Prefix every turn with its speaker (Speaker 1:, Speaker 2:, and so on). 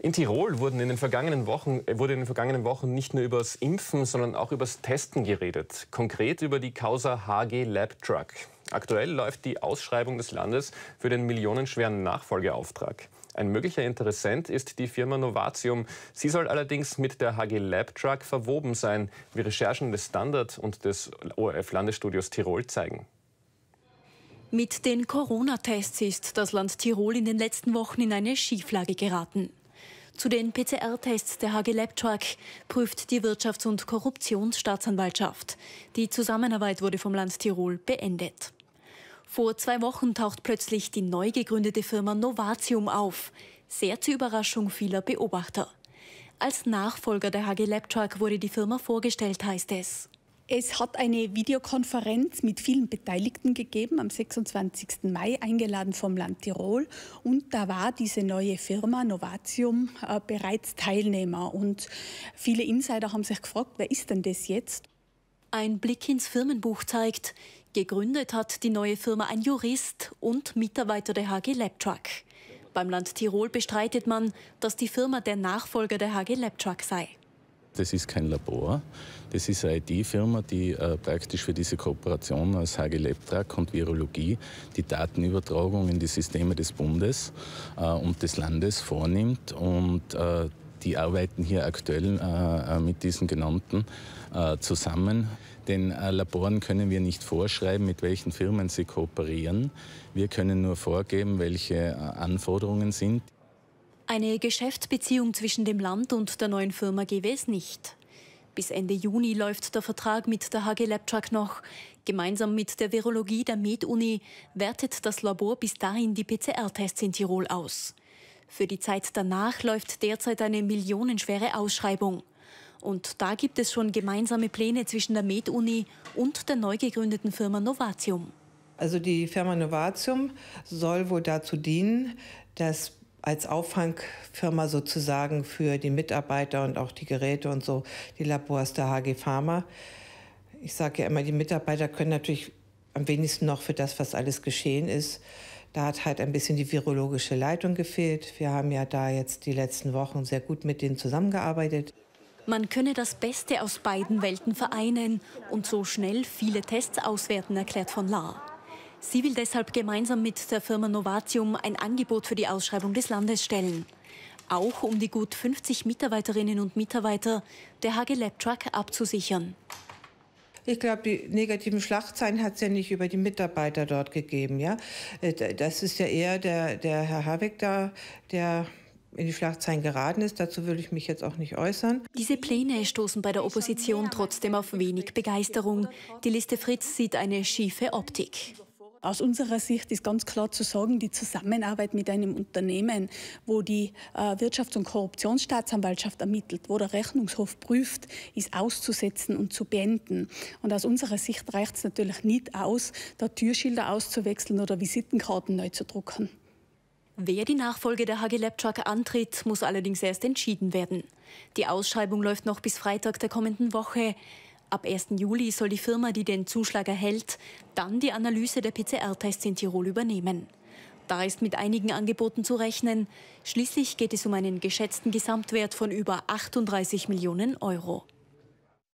Speaker 1: In Tirol wurden in den vergangenen Wochen, äh, wurde in den vergangenen Wochen nicht nur über das Impfen, sondern auch über das Testen geredet. Konkret über die Causa HG Lab Truck. Aktuell läuft die Ausschreibung des Landes für den millionenschweren Nachfolgeauftrag. Ein möglicher Interessent ist die Firma Novatium. Sie soll allerdings mit der HG Lab Truck verwoben sein, wie Recherchen des Standard und des ORF-Landesstudios Tirol zeigen.
Speaker 2: Mit den Corona-Tests ist das Land Tirol in den letzten Wochen in eine Schieflage geraten. Zu den PCR-Tests der HG LabTrack prüft die Wirtschafts- und Korruptionsstaatsanwaltschaft. Die Zusammenarbeit wurde vom Land Tirol beendet. Vor zwei Wochen taucht plötzlich die neu gegründete Firma Novatium auf. Sehr zur Überraschung vieler
Speaker 3: Beobachter. Als Nachfolger der HG LabTrack wurde die Firma vorgestellt, heißt es. Es hat eine Videokonferenz mit vielen Beteiligten gegeben, am 26. Mai eingeladen vom Land Tirol. Und da war diese neue Firma Novatium äh, bereits Teilnehmer. Und viele Insider haben sich gefragt, wer ist denn das jetzt? Ein Blick ins Firmenbuch zeigt, gegründet hat die neue Firma ein Jurist
Speaker 2: und Mitarbeiter der HG LabTruck. Beim Land Tirol bestreitet man, dass die Firma der Nachfolger der HG LabTruck sei.
Speaker 1: Das ist kein Labor, das ist eine IT-Firma, die äh, praktisch für diese Kooperation als HG LabTrack und Virologie die Datenübertragung in die Systeme des Bundes äh, und des Landes vornimmt und äh, die arbeiten hier aktuell äh, äh, mit diesen genannten äh, zusammen. Den äh, Laboren können wir nicht vorschreiben, mit welchen Firmen sie kooperieren. Wir können nur vorgeben, welche äh, Anforderungen sind.
Speaker 2: Eine Geschäftsbeziehung zwischen dem Land und der neuen Firma gäbe es nicht. Bis Ende Juni läuft der Vertrag mit der HG LabTrack noch. Gemeinsam mit der Virologie der MedUni wertet das Labor bis dahin die PCR-Tests in Tirol aus. Für die Zeit danach läuft derzeit eine millionenschwere Ausschreibung. Und da gibt es schon gemeinsame Pläne zwischen der MedUni und der neu gegründeten Firma Novatium.
Speaker 4: Also die Firma Novatium soll wohl dazu dienen, dass als Auffangfirma sozusagen für die Mitarbeiter und auch die Geräte und so, die Labors der HG Pharma. Ich sage ja immer, die Mitarbeiter können natürlich am wenigsten noch für das, was alles geschehen ist. Da hat halt ein bisschen die virologische Leitung gefehlt. Wir haben ja da jetzt die letzten Wochen sehr gut mit denen zusammengearbeitet.
Speaker 2: Man könne das Beste aus beiden Welten vereinen und so schnell viele Tests auswerten, erklärt von La. Sie will deshalb gemeinsam mit der Firma Novatium ein Angebot für die Ausschreibung des Landes stellen. Auch um die gut 50 Mitarbeiterinnen und Mitarbeiter der HG Lab Truck abzusichern.
Speaker 4: Ich glaube, die negativen Schlagzeilen hat es ja nicht über die Mitarbeiter dort gegeben. Ja? Äh, das ist ja eher der, der Herr Habeck da, der in die Schlagzeilen geraten ist. Dazu will ich mich jetzt auch nicht äußern.
Speaker 2: Diese Pläne stoßen bei der Opposition trotzdem auf
Speaker 3: wenig Begeisterung. Die Liste Fritz sieht eine schiefe Optik. Aus unserer Sicht ist ganz klar zu sagen, die Zusammenarbeit mit einem Unternehmen, wo die äh, Wirtschafts- und Korruptionsstaatsanwaltschaft ermittelt, wo der Rechnungshof prüft, ist auszusetzen und zu beenden. Und aus unserer Sicht reicht es natürlich nicht aus, da Türschilder auszuwechseln oder Visitenkarten neu zu drucken. Wer
Speaker 2: die Nachfolge der HG Lepchak antritt, muss allerdings erst entschieden werden. Die Ausschreibung läuft noch bis Freitag der kommenden Woche. Ab 1. Juli soll die Firma, die den Zuschlag erhält, dann die Analyse der PCR-Tests in Tirol übernehmen. Da ist mit einigen Angeboten zu rechnen. Schließlich geht es um einen geschätzten Gesamtwert von über 38 Millionen Euro.